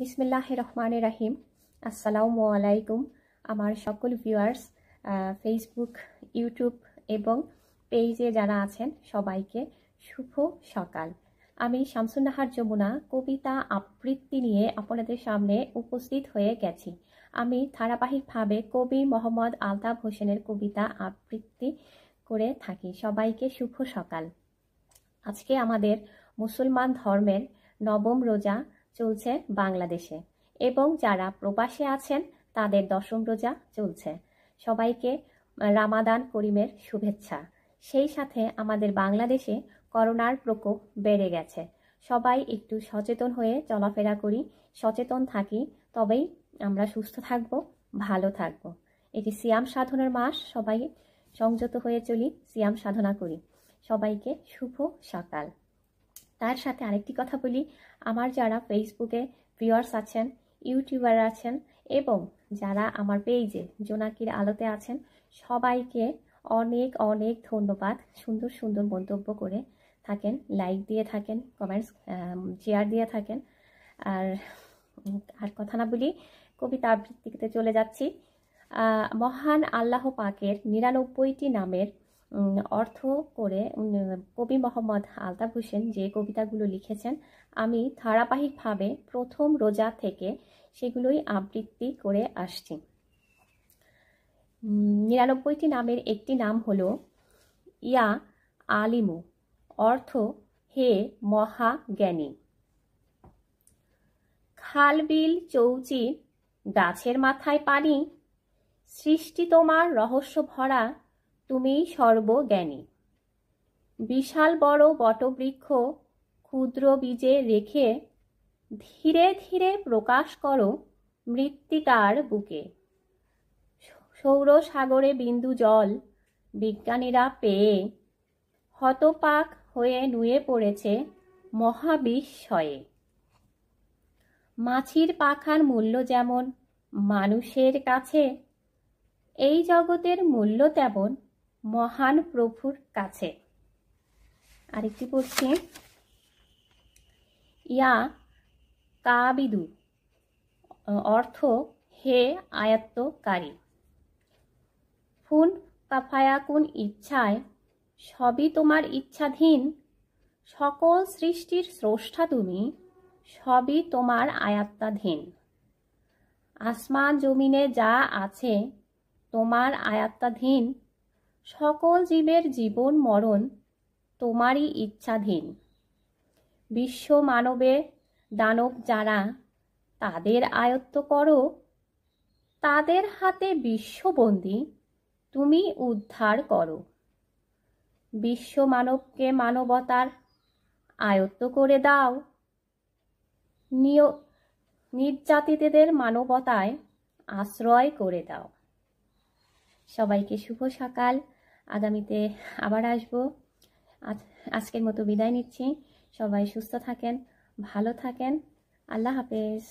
বিসমিল্লাহ রহমান রাহিম আসসালামু আলাইকুম আমার সকল ভিউয়ার্স ফেসবুক ইউটিউব এবং পেজে যারা আছেন সবাইকে শুভ সকাল আমি শামসুন্নাহার যমুনা কবিতা আবৃত্তি নিয়ে আপনাদের সামনে উপস্থিত হয়ে গেছি আমি ধারাবাহিকভাবে কবি মোহাম্মদ আলতাফ হোসেনের কবিতা আবৃত্তি করে থাকি সবাইকে শুভ সকাল আজকে আমাদের মুসলমান ধর্মের নবম রোজা চলছে বাংলাদেশে এবং যারা প্রবাসে আছেন তাদের দশম রোজা চলছে সবাইকে রামাদান করিমের শুভেচ্ছা সেই সাথে আমাদের বাংলাদেশে করোনার প্রকোপ বেড়ে গেছে সবাই একটু সচেতন হয়ে চলাফেরা করি সচেতন থাকি তবেই আমরা সুস্থ থাকব ভালো থাকব এটি সিয়াম সাধনার মাস সবাই সংযত হয়ে চলি সিয়াম সাধনা করি সবাইকে শুভ সকাল তার সাথে আরেকটি কথা বলি আমার যারা ফেসবুকে ভিউয়ার্স আছেন ইউটিউবার আছেন এবং যারা আমার পেজে জোনাকির আলোতে আছেন সবাইকে অনেক অনেক ধন্যবাদ সুন্দর সুন্দর মন্তব্য করে থাকেন লাইক দিয়ে থাকেন কমেন্টস শেয়ার দিয়ে থাকেন আর আর কথা না বলি কবিতা আবৃত্তিতে চলে যাচ্ছি মহান আল্লাহ পাকের নিরানব্বইটি নামের অর্থ করে কবি মোহাম্মদ আলতাফ হোসেন যে কবিতাগুলো লিখেছেন আমি ধারাবাহিকভাবে প্রথম রোজা থেকে সেগুলোই আবৃত্তি করে আসছি নিরানব্বইটি নামের একটি নাম হল ইয়া আলিমু অর্থ হে মহা জ্ঞানী খালবিল চৌচির গাছের মাথায় পানি সৃষ্টি তোমার রহস্য ভরা তুমি সর্বজ্ঞানী বিশাল বড় বটবৃক্ষ ক্ষুদ্র বীজে রেখে ধীরে ধীরে প্রকাশ করো মৃত্তিকার বুকে সৌরসাগরে বিন্দু জল বিজ্ঞানীরা পেয়ে হতপাক হয়ে নুয়ে পড়েছে মহাবিস্ময়ে মাছির পাখার মূল্য যেমন মানুষের কাছে এই জগতের মূল্য তেমন মহান প্রভুর কাছে আরেকটি পড়ছি ইয়া কাবিদু অর্থ হে আয়ত্তকারী ফুন কাফায়াকুন ইচ্ছায় সবই তোমার ইচ্ছাধীন সকল সৃষ্টির স্রষ্টা তুমি সবই তোমার আয়ত্তাধীন আসমান জমিনে যা আছে তোমার আয়ত্তাধীন সকল জীবের জীবন মরণ তোমারই ইচ্ছাধীন বিশ্ব মানবে দানব যারা তাদের আয়ত্ত করো তাদের হাতে বিশ্ববন্দী তুমি উদ্ধার করো বিশ্ব মানবকে মানবতার আয়ত্ত করে দাও নির্যাতিতদের মানবতায় আশ্রয় করে দাও সবাইকে শুভ সকাল আগামীতে আবার আসব আজকের মতো বিদায় নিচ্ছি সবাই সুস্থ থাকেন ভালো থাকেন আল্লাহ হাফেজ